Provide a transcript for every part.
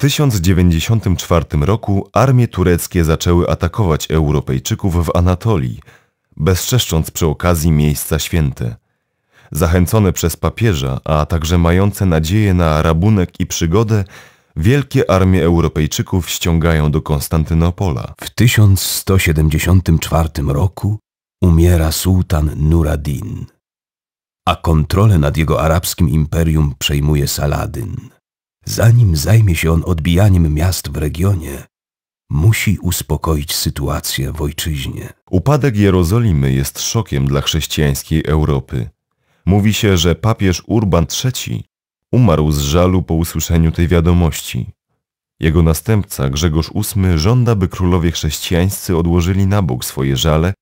1094 roku armie tureckie zaczęły atakować Europejczyków w Anatolii, bezczeszcząc przy okazji miejsca święte. Zachęcone przez papieża, a także mające nadzieję na rabunek i przygodę, wielkie armie Europejczyków ściągają do Konstantynopola. W 1174 roku umiera sułtan Nuradin, a kontrolę nad jego arabskim imperium przejmuje Saladyn zanim zajmie się on odbijaniem miast w regionie, musi uspokoić sytuację w ojczyźnie. Upadek Jerozolimy jest szokiem dla chrześcijańskiej Europy. Mówi się, że papież Urban III umarł z żalu po usłyszeniu tej wiadomości. Jego następca Grzegorz VIII żąda, by królowie chrześcijańscy odłożyli na bok swoje żale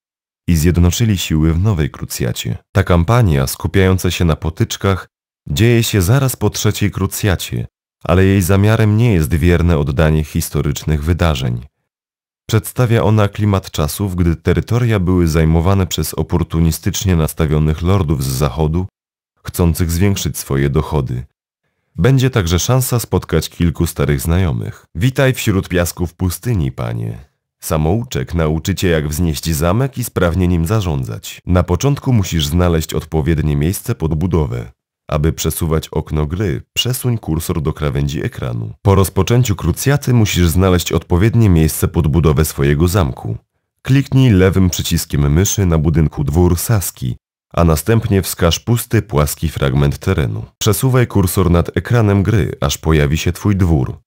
i zjednoczyli siły w nowej krucjacie. Ta kampania, skupiająca się na potyczkach, dzieje się zaraz po trzeciej krucjacie, ale jej zamiarem nie jest wierne oddanie historycznych wydarzeń. Przedstawia ona klimat czasów, gdy terytoria były zajmowane przez oportunistycznie nastawionych lordów z zachodu, chcących zwiększyć swoje dochody. Będzie także szansa spotkać kilku starych znajomych. Witaj wśród piasków pustyni, panie. Samouczek nauczy cię jak wznieść zamek i sprawnie nim zarządzać. Na początku musisz znaleźć odpowiednie miejsce pod budowę. Aby przesuwać okno gry, przesuń kursor do krawędzi ekranu. Po rozpoczęciu krucjaty musisz znaleźć odpowiednie miejsce pod budowę swojego zamku. Kliknij lewym przyciskiem myszy na budynku dwór Saski, a następnie wskaż pusty, płaski fragment terenu. Przesuwaj kursor nad ekranem gry, aż pojawi się Twój dwór.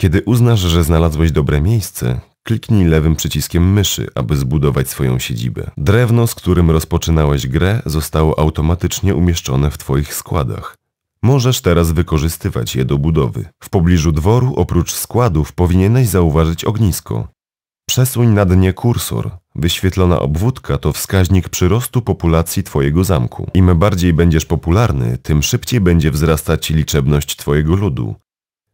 Kiedy uznasz, że znalazłeś dobre miejsce, Kliknij lewym przyciskiem myszy, aby zbudować swoją siedzibę. Drewno, z którym rozpoczynałeś grę, zostało automatycznie umieszczone w Twoich składach. Możesz teraz wykorzystywać je do budowy. W pobliżu dworu, oprócz składów, powinieneś zauważyć ognisko. Przesuń na dnie kursor. Wyświetlona obwódka to wskaźnik przyrostu populacji Twojego zamku. Im bardziej będziesz popularny, tym szybciej będzie wzrastać liczebność Twojego ludu.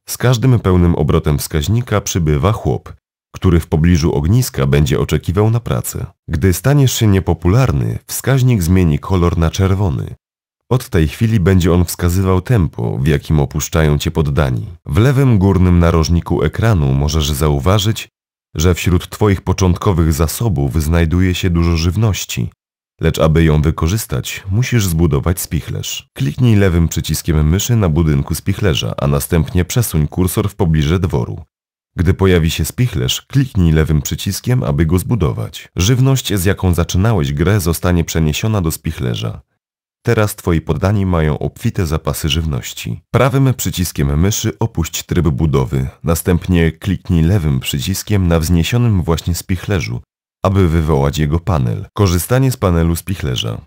Z każdym pełnym obrotem wskaźnika przybywa chłop który w pobliżu ogniska będzie oczekiwał na pracę. Gdy staniesz się niepopularny, wskaźnik zmieni kolor na czerwony. Od tej chwili będzie on wskazywał tempo, w jakim opuszczają cię poddani. W lewym górnym narożniku ekranu możesz zauważyć, że wśród twoich początkowych zasobów znajduje się dużo żywności, lecz aby ją wykorzystać, musisz zbudować spichlerz. Kliknij lewym przyciskiem myszy na budynku spichlerza, a następnie przesuń kursor w pobliże dworu. Gdy pojawi się spichlerz, kliknij lewym przyciskiem, aby go zbudować. Żywność, z jaką zaczynałeś grę, zostanie przeniesiona do spichlerza. Teraz Twoi poddani mają obfite zapasy żywności. Prawym przyciskiem myszy opuść tryb budowy, następnie kliknij lewym przyciskiem na wzniesionym właśnie spichlerzu, aby wywołać jego panel. Korzystanie z panelu spichlerza.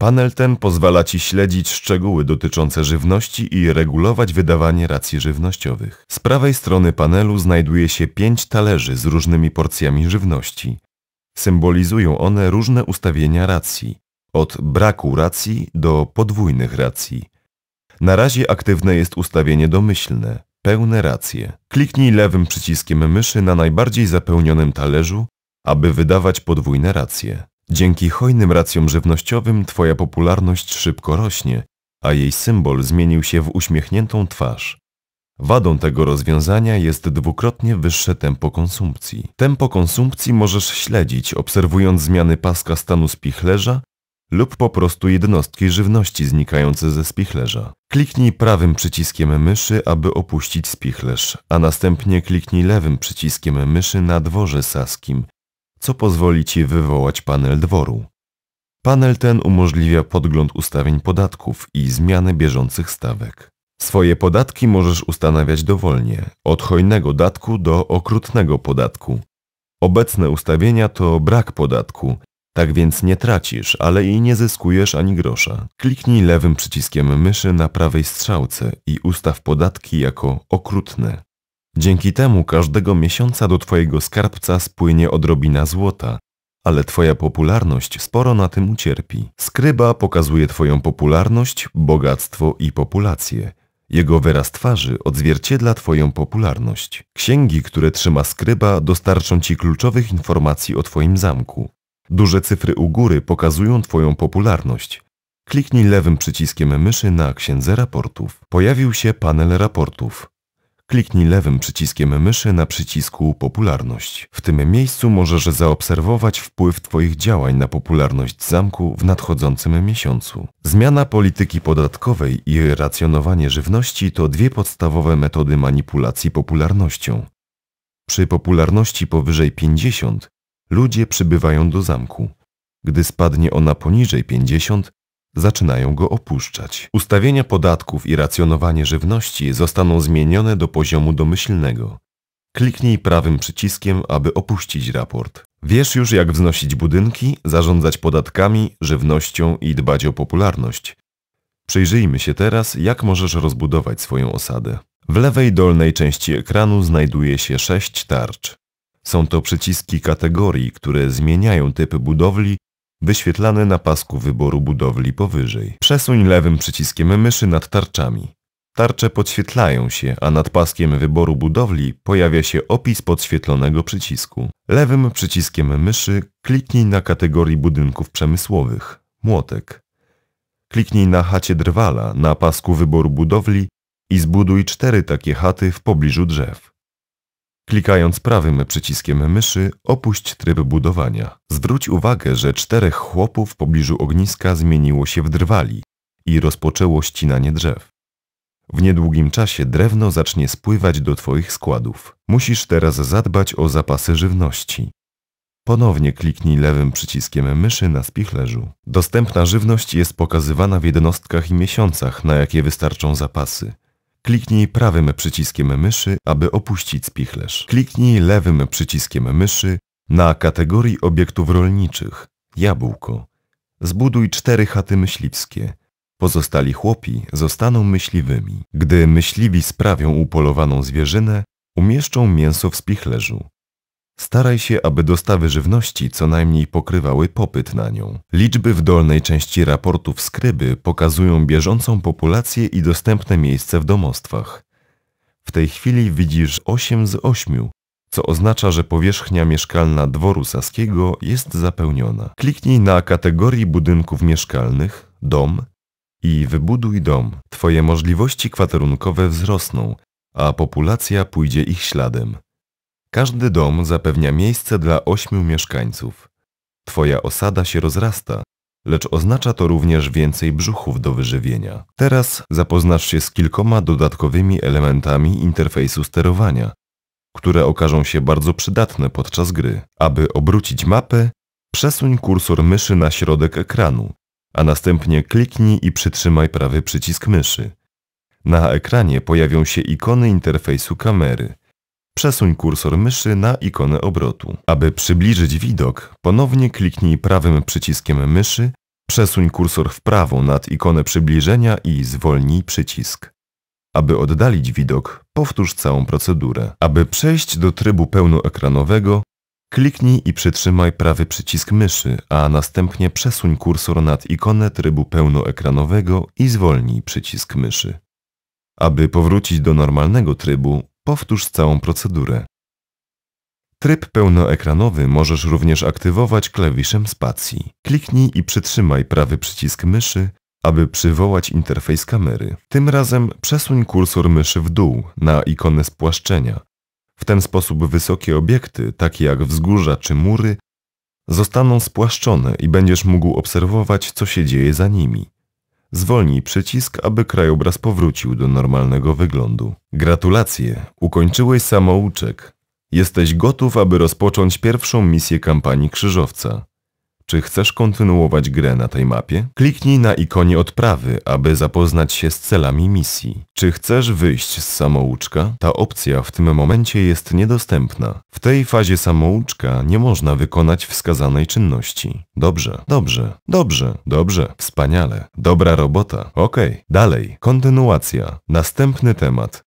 Panel ten pozwala Ci śledzić szczegóły dotyczące żywności i regulować wydawanie racji żywnościowych. Z prawej strony panelu znajduje się pięć talerzy z różnymi porcjami żywności. Symbolizują one różne ustawienia racji, od braku racji do podwójnych racji. Na razie aktywne jest ustawienie domyślne, pełne racje. Kliknij lewym przyciskiem myszy na najbardziej zapełnionym talerzu, aby wydawać podwójne racje. Dzięki hojnym racjom żywnościowym twoja popularność szybko rośnie, a jej symbol zmienił się w uśmiechniętą twarz. Wadą tego rozwiązania jest dwukrotnie wyższe tempo konsumpcji. Tempo konsumpcji możesz śledzić, obserwując zmiany paska stanu spichlerza lub po prostu jednostki żywności znikające ze spichlerza. Kliknij prawym przyciskiem myszy, aby opuścić spichlerz, a następnie kliknij lewym przyciskiem myszy na dworze saskim, co pozwoli Ci wywołać panel dworu. Panel ten umożliwia podgląd ustawień podatków i zmianę bieżących stawek. Swoje podatki możesz ustanawiać dowolnie, od hojnego datku do okrutnego podatku. Obecne ustawienia to brak podatku, tak więc nie tracisz, ale i nie zyskujesz ani grosza. Kliknij lewym przyciskiem myszy na prawej strzałce i ustaw podatki jako okrutne. Dzięki temu każdego miesiąca do Twojego skarbca spłynie odrobina złota, ale Twoja popularność sporo na tym ucierpi. Skryba pokazuje Twoją popularność, bogactwo i populację. Jego wyraz twarzy odzwierciedla Twoją popularność. Księgi, które trzyma skryba, dostarczą Ci kluczowych informacji o Twoim zamku. Duże cyfry u góry pokazują Twoją popularność. Kliknij lewym przyciskiem myszy na księdze raportów. Pojawił się panel raportów. Kliknij lewym przyciskiem myszy na przycisku Popularność. W tym miejscu możesz zaobserwować wpływ Twoich działań na popularność zamku w nadchodzącym miesiącu. Zmiana polityki podatkowej i racjonowanie żywności to dwie podstawowe metody manipulacji popularnością. Przy popularności powyżej 50 ludzie przybywają do zamku. Gdy spadnie ona poniżej 50, zaczynają go opuszczać. Ustawienia podatków i racjonowanie żywności zostaną zmienione do poziomu domyślnego. Kliknij prawym przyciskiem, aby opuścić raport. Wiesz już, jak wznosić budynki, zarządzać podatkami, żywnością i dbać o popularność. Przyjrzyjmy się teraz, jak możesz rozbudować swoją osadę. W lewej dolnej części ekranu znajduje się sześć tarcz. Są to przyciski kategorii, które zmieniają typy budowli wyświetlane na pasku wyboru budowli powyżej. Przesuń lewym przyciskiem myszy nad tarczami. Tarcze podświetlają się, a nad paskiem wyboru budowli pojawia się opis podświetlonego przycisku. Lewym przyciskiem myszy kliknij na kategorii budynków przemysłowych – młotek. Kliknij na chacie drwala na pasku wyboru budowli i zbuduj cztery takie chaty w pobliżu drzew. Klikając prawym przyciskiem myszy opuść tryb budowania. Zwróć uwagę, że czterech chłopów w pobliżu ogniska zmieniło się w drwali i rozpoczęło ścinanie drzew. W niedługim czasie drewno zacznie spływać do Twoich składów. Musisz teraz zadbać o zapasy żywności. Ponownie kliknij lewym przyciskiem myszy na spichlerzu. Dostępna żywność jest pokazywana w jednostkach i miesiącach, na jakie wystarczą zapasy. Kliknij prawym przyciskiem myszy, aby opuścić spichlerz. Kliknij lewym przyciskiem myszy na kategorii obiektów rolniczych jabłko. Zbuduj cztery chaty myśliwskie. Pozostali chłopi zostaną myśliwymi. Gdy myśliwi sprawią upolowaną zwierzynę, umieszczą mięso w spichlerzu. Staraj się, aby dostawy żywności co najmniej pokrywały popyt na nią. Liczby w dolnej części raportów skryby pokazują bieżącą populację i dostępne miejsce w domostwach. W tej chwili widzisz 8 z 8, co oznacza, że powierzchnia mieszkalna dworu Saskiego jest zapełniona. Kliknij na kategorii budynków mieszkalnych, dom i wybuduj dom. Twoje możliwości kwaterunkowe wzrosną, a populacja pójdzie ich śladem. Każdy dom zapewnia miejsce dla ośmiu mieszkańców. Twoja osada się rozrasta, lecz oznacza to również więcej brzuchów do wyżywienia. Teraz zapoznasz się z kilkoma dodatkowymi elementami interfejsu sterowania, które okażą się bardzo przydatne podczas gry. Aby obrócić mapę, przesuń kursor myszy na środek ekranu, a następnie kliknij i przytrzymaj prawy przycisk myszy. Na ekranie pojawią się ikony interfejsu kamery – przesuń kursor myszy na ikonę obrotu. Aby przybliżyć widok, ponownie kliknij prawym przyciskiem myszy, przesuń kursor w prawo nad ikonę przybliżenia i zwolnij przycisk. Aby oddalić widok, powtórz całą procedurę. Aby przejść do trybu pełnoekranowego, kliknij i przytrzymaj prawy przycisk myszy, a następnie przesuń kursor nad ikonę trybu pełnoekranowego i zwolnij przycisk myszy. Aby powrócić do normalnego trybu, Powtórz całą procedurę. Tryb pełnoekranowy możesz również aktywować klawiszem spacji. Kliknij i przytrzymaj prawy przycisk myszy, aby przywołać interfejs kamery. Tym razem przesuń kursor myszy w dół na ikonę spłaszczenia. W ten sposób wysokie obiekty, takie jak wzgórza czy mury, zostaną spłaszczone i będziesz mógł obserwować, co się dzieje za nimi. Zwolnij przycisk, aby krajobraz powrócił do normalnego wyglądu. Gratulacje, ukończyłeś samouczek. Jesteś gotów, aby rozpocząć pierwszą misję kampanii Krzyżowca. Czy chcesz kontynuować grę na tej mapie? Kliknij na ikonie odprawy, aby zapoznać się z celami misji. Czy chcesz wyjść z samouczka? Ta opcja w tym momencie jest niedostępna. W tej fazie samouczka nie można wykonać wskazanej czynności. Dobrze, dobrze, dobrze, dobrze, wspaniale, dobra robota. Ok, dalej, kontynuacja. Następny temat.